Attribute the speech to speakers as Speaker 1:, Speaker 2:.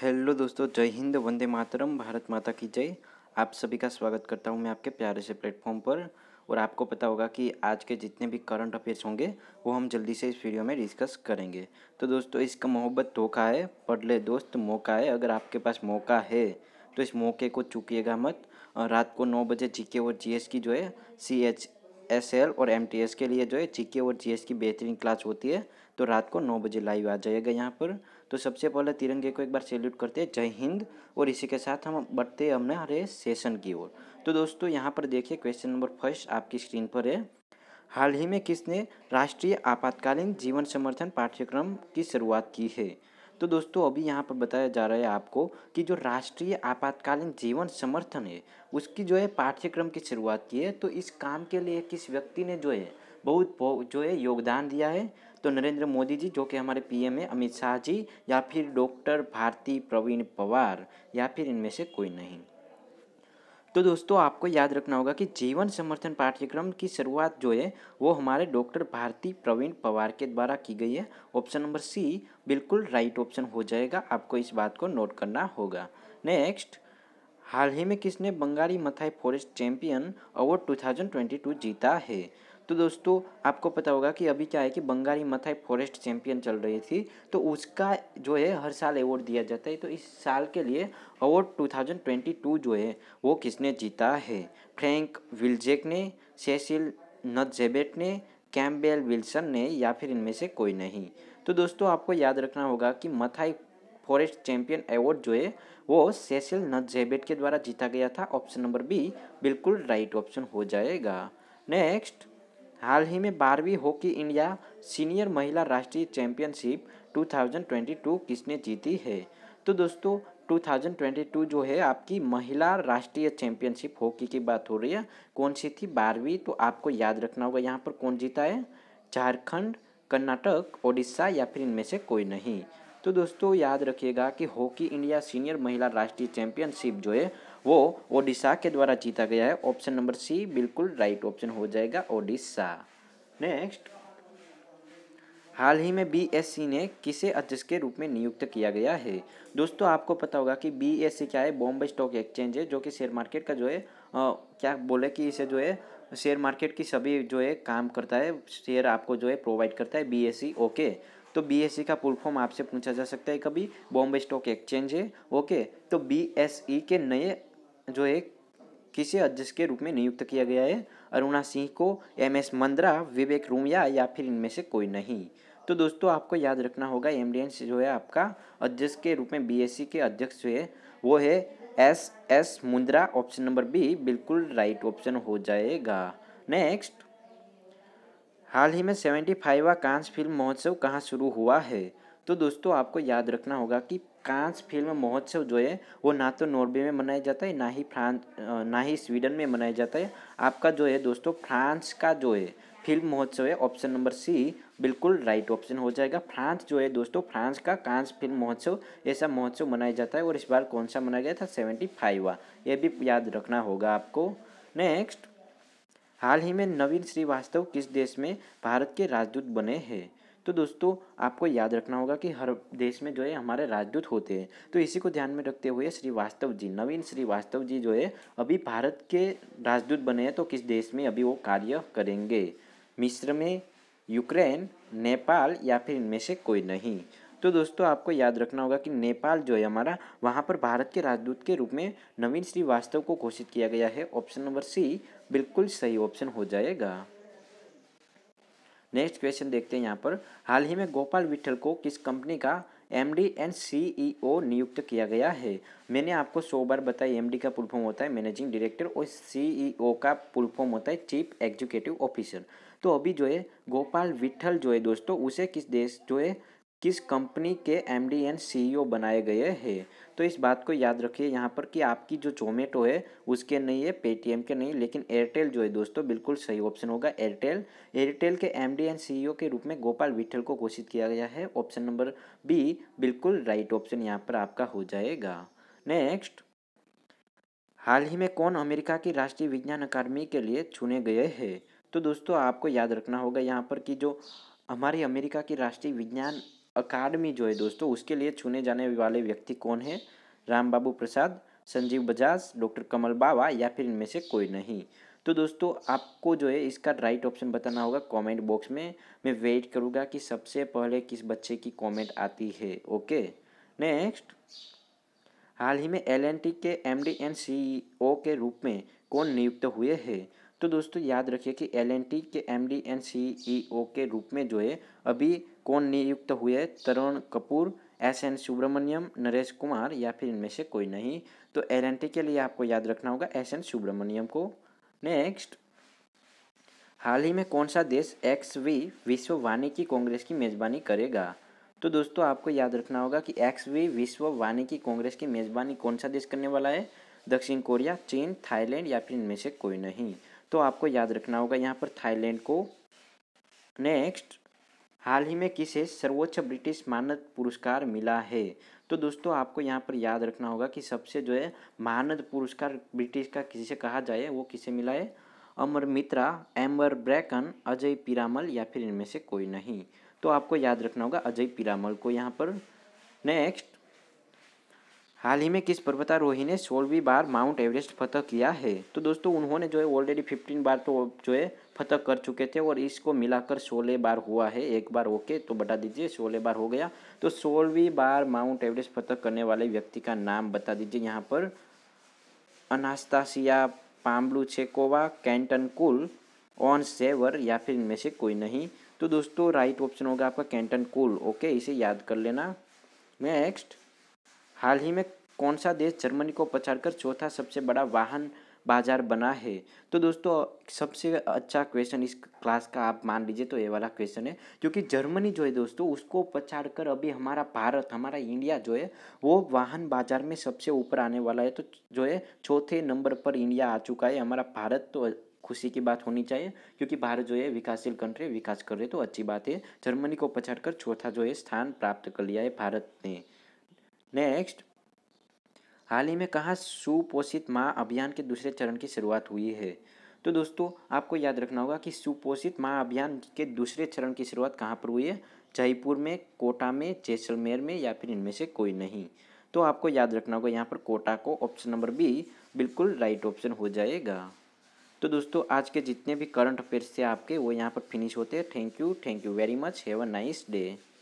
Speaker 1: hello दोस्तों जय हिंद वंदे मातरम भारत माता की जय आप सभी का स्वागत करता हूं मैं आपके प्यारे से प्लेटफॉर्म पर और आपको पता होगा कि आज के जितने भी करंट अफेयर्स होंगे वो हम जल्दी से इस वीडियो में डिस्कस करेंगे तो दोस्तों इसका मोहब्बत धोखा है पढ़ ले दोस्त मौका है अगर आपके पास मौका है तो इस मौके को चूकीेगा मत रात को नौ बजे जी और जी की जो है सी एच एस एल और एम टी एस के लिए जो है जी और जी एस की बेहतरीन क्लास होती है तो रात को नौ बजे लाइव आ जाएगा यहाँ पर तो सबसे पहले तिरंगे को एक बार सैल्यूट करते हैं जय हिंद और इसी के साथ हम बढ़ते हैं हमने हरे सेशन की ओर तो दोस्तों यहाँ पर देखिए क्वेश्चन नंबर फर्स्ट आपकी स्क्रीन पर है हाल ही में किसने राष्ट्रीय आपातकालीन जीवन समर्थन पाठ्यक्रम की शुरुआत की है तो दोस्तों अभी यहाँ पर बताया जा रहा है आपको कि जो राष्ट्रीय आपातकालीन जीवन समर्थन है उसकी जो है पाठ्यक्रम की शुरुआत की है तो इस काम के लिए किस व्यक्ति ने जो है बहुत जो है योगदान दिया है तो नरेंद्र मोदी जी जो कि हमारे पीएम है अमित शाह जी या फिर डॉक्टर भारती प्रवीण पवार या फिर इनमें से कोई नहीं तो दोस्तों आपको याद रखना होगा कि जीवन समर्थन पाठ्यक्रम की शुरुआत जो है वो हमारे डॉक्टर भारती प्रवीण पवार के द्वारा की गई है ऑप्शन नंबर सी बिल्कुल राइट ऑप्शन हो जाएगा आपको इस बात को नोट करना होगा नेक्स्ट हाल ही में किसने Wangari Maathai forest champion award 2022 जीता है तो दोस्तों आपको पता होगा कि अभी क्या है कि बंगाली मथाई फॉरेस्ट चैम्पियन चल रही थी तो उसका जो है हर साल अवार्ड दिया जाता है तो इस साल के लिए अवार्ड 2022 जो है वो किसने जीता है फ्रैंक विल्जेक ने सेसिल नजेबेट ने कैम्बेल विल्सन ने या फिर इनमें से कोई नहीं तो दोस्तों आपको याद रखना होगा कि मथाई फॉरेस्ट चैम्पियन अवार्ड जो है वो सेसिल नजेबेट के द्वारा जीता गया था ऑप्शन नंबर बी बिल्कुल राइट ऑप्शन हो जाएगा नेक्स्ट हाल ही में बारहवीं हॉकी इंडिया सीनियर महिला राष्ट्रीय चैंपियनशिप 2022 किसने जीती है तो दोस्तों 2022 जो है आपकी महिला राष्ट्रीय चैंपियनशिप हॉकी की बात हो रही है कौन सी थी बारहवीं तो आपको याद रखना होगा यहाँ पर कौन जीता है झारखंड कर्नाटक ओडिशा या फिर इनमें से कोई नहीं तो दोस्तों याद रखिएगा कि हॉकी इंडिया सीनियर महिला राष्ट्रीय चैंपियनशिप जो है वो ओडिशा के द्वारा जीता गया है ऑप्शन नंबर सी बिल्कुल राइट ऑप्शन हो जाएगा ओडिशा नेक्स्ट हाल ही में बीएससी ने किसे अध्यक्ष के रूप में नियुक्त किया गया है दोस्तों आपको पता होगा कि बीएससी क्या है बॉम्बे स्टॉक एक्सचेंज है जो कि शेयर मार्केट का जो है आ, क्या बोले कि इसे जो है शेयर मार्केट की सभी जो है काम करता है शेयर आपको जो है प्रोवाइड करता है बीएससी ओके तो बीएससी का पुल फॉर्म आपसे पूछा जा सकता है कभी बॉम्बे स्टॉक एक्सचेंज है ओके तो बीएसई e के नए जो एक किसे अध्यक्ष के रूप में नियुक्त किया गया है अरुणा सिंह को एम एस मंद्रा विवेक रूमिया या फिर इनमें से कोई नहीं तो दोस्तों आपको याद रखना होगा एम जो है आपका अध्यक्ष के रूप में सी e के अध्यक्ष जो है वो है S S Mundra option number B बिल्कुल राइट ऑप्शन हो जाएगा नेक्स्ट हाल ही में सेवेंटी फाइव कांस फिल्म महोत्सव कहाँ शुरू हुआ है तो दोस्तों आपको याद रखना होगा कि कांस फिल्म महोत्सव जो है वो ना तो नॉर्वे में मनाया जाता है ना ही फ्रांस ना ही स्वीडन में मनाया जाता है आपका जो है दोस्तों फ्रांस का जो है फिल्म महोत्सव है ऑप्शन नंबर सी बिल्कुल राइट ऑप्शन हो जाएगा फ्रांस जो है दोस्तों फ्रांस का कांस फिल्म महोत्सव ऐसा महोत्सव मनाया जाता है और इस बार कौन सा मनाया गया था सेवेंटी फाइववा ये भी याद रखना होगा आपको नेक्स्ट हाल ही में नवीन श्रीवास्तव किस देश में भारत के राजदूत बने हैं तो दोस्तों आपको याद रखना होगा कि हर देश में जो है हमारे राजदूत होते हैं तो इसी को ध्यान में रखते हुए श्रीवास्तव जी नवीन श्रीवास्तव जी जो है अभी भारत के राजदूत बने हैं तो किस देश में अभी वो कार्य करेंगे मिस्र में यूक्रेन नेपाल या फिर इनमें से कोई नहीं तो दोस्तों आपको याद रखना होगा कि नेपाल जो है हमारा वहाँ पर भारत के राजदूत के रूप में नवीन श्रीवास्तव को घोषित किया गया है ऑप्शन नंबर सी बिल्कुल सही ऑप्शन हो जाएगा नेक्स्ट क्वेश्चन देखते हैं यहाँ पर हाल ही में गोपाल विठल को किस कंपनी का एमडी एंड सीईओ नियुक्त किया गया है मैंने आपको सौ बार बताया एमडी का फुल फॉर्म होता है मैनेजिंग डायरेक्टर और सीईओ e का फुल फॉर्म होता है चीफ एग्जीक्यूटिव ऑफिसर तो अभी जो है गोपाल विठल जो है दोस्तों उसे किस देश जो है किस कंपनी के एम डी एंड सी बनाए गए हैं तो इस बात को याद रखिए यहाँ पर कि आपकी जो जोमेटो है उसके नहीं है पेटीएम के नहीं लेकिन एयरटेल जो है दोस्तों बिल्कुल सही ऑप्शन होगा एयरटेल एयरटेल के एम डी एंड सी के रूप में गोपाल विठल को घोषित किया गया है ऑप्शन नंबर बी बिल्कुल राइट ऑप्शन यहाँ पर आपका हो जाएगा नेक्स्ट हाल ही में कौन अमेरिका की राष्ट्रीय विज्ञान अकादमी के लिए चुने गए हैं तो दोस्तों आपको याद रखना होगा यहाँ पर कि जो हमारी अमेरिका की राष्ट्रीय विज्ञान अकादमी जो है दोस्तों उसके लिए चुने जाने वाले व्यक्ति कौन है राम बाबू प्रसाद संजीव बजाज डॉक्टर कमल बाबा या फिर इनमें से कोई नहीं तो दोस्तों आपको जो है इसका राइट ऑप्शन बताना होगा कमेंट बॉक्स में मैं वेट करूँगा कि सबसे पहले किस बच्चे की कमेंट आती है ओके नेक्स्ट हाल ही में एल के एम डी एंड सी के रूप में कौन नियुक्त हुए हैं तो दोस्तों याद रखिए कि एल के एम डी एंड सी के रूप में जो है अभी कौन नियुक्त हुए तरुण कपूर एस एन सुब्रमण्यम नरेश कुमार या फिर इनमें से कोई नहीं तो एल के लिए आपको याद रखना होगा एस एन सुब्रमण्यम को नेक्स्ट हाल ही में कौन सा देश एक्स वी विश्व वानिकी कांग्रेस की मेज़बानी करेगा तो दोस्तों आपको याद रखना होगा कि एक्स वी विश्व वानिकी कांग्रेस की मेज़बानी कौन सा देश करने वाला है दक्षिण कोरिया चीन थाईलैंड या फिर इनमें से कोई नहीं तो आपको याद रखना होगा यहाँ पर थाईलैंड को नेक्स्ट हाल ही में किसे सर्वोच्च ब्रिटिश मानद पुरस्कार मिला है तो दोस्तों आपको यहाँ पर याद रखना होगा कि सबसे जो है मानद पुरस्कार ब्रिटिश का किसी से कहा जाए वो किसे मिला है अमर मित्रा एम्बर ब्रैकन अजय पिरामल या फिर इनमें से कोई नहीं तो आपको याद रखना होगा अजय पिरामल को यहाँ पर नेक्स्ट हाल ही में किस पर्वतारोही ने सोलहवीं बार माउंट एवरेस्ट फतह किया है तो दोस्तों उन्होंने जो है ऑलरेडी फिफ्टीन बार तो जो है फतह कर चुके थे और इसको मिलाकर सोलह बार हुआ है एक बार ओके तो बता दीजिए सोलह बार हो गया तो सोलहवीं बार माउंट एवरेस्ट फतह करने वाले व्यक्ति का नाम बता दीजिए यहाँ पर अनास्तासिया पाम्बलू छेकोवा कैंटन कुल ऑन सेवर या फिर इनमें से कोई नहीं तो दोस्तों राइट ऑप्शन होगा आपका कैंटन कुल ओके इसे याद कर लेना नेक्स्ट हाल ही में कौन सा देश जर्मनी को पछाड़कर चौथा सबसे बड़ा वाहन बाजार बना है तो दोस्तों सबसे अच्छा क्वेश्चन इस क्लास का आप मान लीजिए तो ये वाला क्वेश्चन है क्योंकि जर्मनी जो है दोस्तों उसको पछाड़ कर अभी हमारा भारत हमारा इंडिया जो है वो वाहन बाजार में सबसे ऊपर आने वाला है तो जो है चौथे नंबर पर इंडिया आ चुका है हमारा भारत तो खुशी की बात होनी चाहिए क्योंकि भारत जो है विकासशील कंट्री विकास कर रहे तो अच्छी बात है जर्मनी को पछाड़ कर चौथा जो है स्थान प्राप्त कर लिया है भारत ने नेक्स्ट हाल ही में कहाँ सुपोषित माँ अभियान के दूसरे चरण की शुरुआत हुई है तो दोस्तों आपको याद रखना होगा कि सुपोषित माँ अभियान के दूसरे चरण की शुरुआत कहाँ पर हुई है जयपुर में कोटा में जैसलमेर में या फिर इनमें से कोई नहीं तो आपको याद रखना होगा यहाँ पर कोटा को ऑप्शन नंबर बी बिल्कुल राइट ऑप्शन हो जाएगा तो दोस्तों आज के जितने भी करंट अफेयर्स थे आपके वो यहाँ पर फिनिश होते हैं thank you thank you very much have a nice day